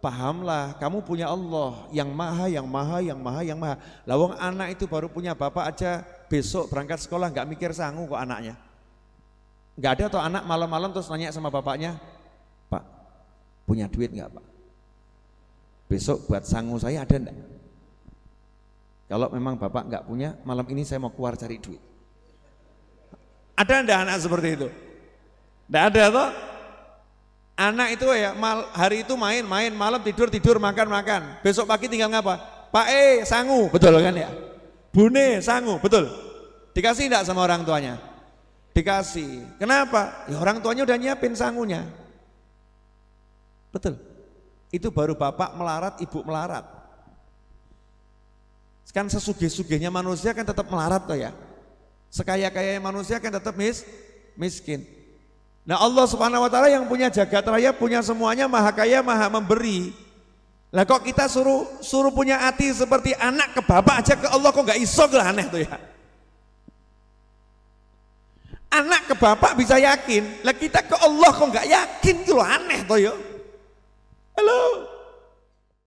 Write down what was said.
pahamlah kamu punya Allah yang maha, yang maha, yang maha, yang maha. Lawang anak itu baru punya bapak aja besok berangkat sekolah nggak mikir sanggup kok anaknya. Nggak ada atau anak malam-malam terus nanya sama bapaknya, Pak punya duit nggak Pak? Besok buat sanggup saya ada enggak? Kalau memang bapak nggak punya, malam ini saya mau keluar cari duit. Ada enggak anak seperti itu? Enggak ada toh? Anak itu ya mal, hari itu main, main, malam tidur, tidur, makan, makan. Besok pagi tinggal ngapa? Pak E, sangu, betul kan ya? Bune, sangu, betul. Dikasih tidak sama orang tuanya? Dikasih. Kenapa? Ya orang tuanya udah nyiapin sangunya. Betul. Itu baru bapak melarat, ibu melarat. Kan sesugih-sugihnya manusia kan tetap melarat toh ya. sekaya kaya manusia kan tetap mis, miskin. Nah Allah subhanahu wa ta'ala yang punya jagat raya, punya semuanya, maha kaya, maha memberi. Lah kok kita suruh suruh punya hati seperti anak ke bapak aja ke Allah kok nggak iso lah aneh tuh ya. Anak ke bapak bisa yakin, lah kita ke Allah kok nggak yakin gitu aneh tuh ya.